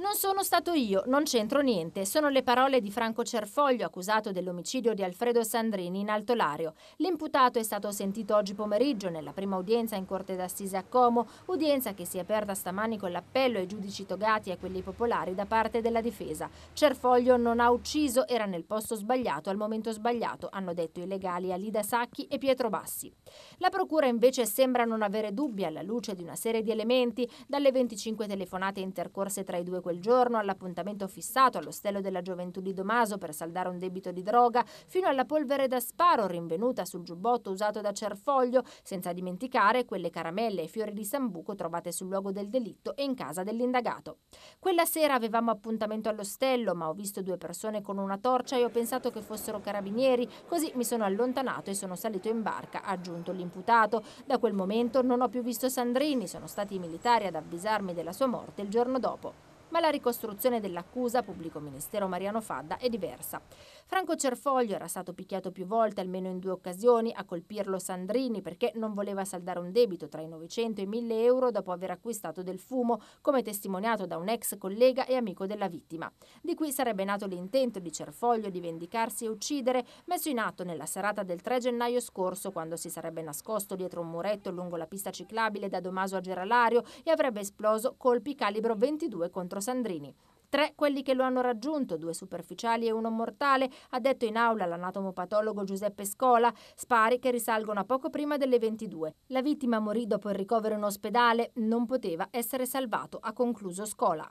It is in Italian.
Non sono stato io, non c'entro niente. Sono le parole di Franco Cerfoglio, accusato dell'omicidio di Alfredo Sandrini in Altolario. L'imputato è stato sentito oggi pomeriggio nella prima udienza in Corte d'Assise a Como, udienza che si è aperta stamani con l'appello ai giudici togati e a quelli popolari da parte della difesa. Cerfoglio non ha ucciso, era nel posto sbagliato al momento sbagliato, hanno detto i legali Alida Sacchi e Pietro Bassi. La procura invece sembra non avere dubbi alla luce di una serie di elementi, dalle 25 telefonate intercorse tra i due quel giorno, all'appuntamento fissato all'ostello della gioventù di Domaso per saldare un debito di droga, fino alla polvere da sparo rinvenuta sul giubbotto usato da Cerfoglio, senza dimenticare quelle caramelle e fiori di sambuco trovate sul luogo del delitto e in casa dell'indagato. Quella sera avevamo appuntamento all'ostello, ma ho visto due persone con una torcia e ho pensato che fossero carabinieri, così mi sono allontanato e sono salito in barca, ha aggiunto l'imputato. Da quel momento non ho più visto Sandrini, sono stati i militari ad avvisarmi della sua morte il giorno dopo ma la ricostruzione dell'accusa, pubblico ministero Mariano Fadda, è diversa. Franco Cerfoglio era stato picchiato più volte, almeno in due occasioni, a colpirlo Sandrini perché non voleva saldare un debito tra i 900 e i 1000 euro dopo aver acquistato del fumo, come testimoniato da un ex collega e amico della vittima. Di qui sarebbe nato l'intento di Cerfoglio di vendicarsi e uccidere, messo in atto nella serata del 3 gennaio scorso, quando si sarebbe nascosto dietro un muretto lungo la pista ciclabile da Domaso a Geralario e avrebbe esploso colpi calibro 22 contro Pietro Sandrini. Tre quelli che lo hanno raggiunto, due superficiali e uno mortale, ha detto in aula l'anatomopatologo Giuseppe Scola, spari che risalgono a poco prima delle 22. La vittima morì dopo il ricovero in ospedale, non poteva essere salvato, ha concluso Scola.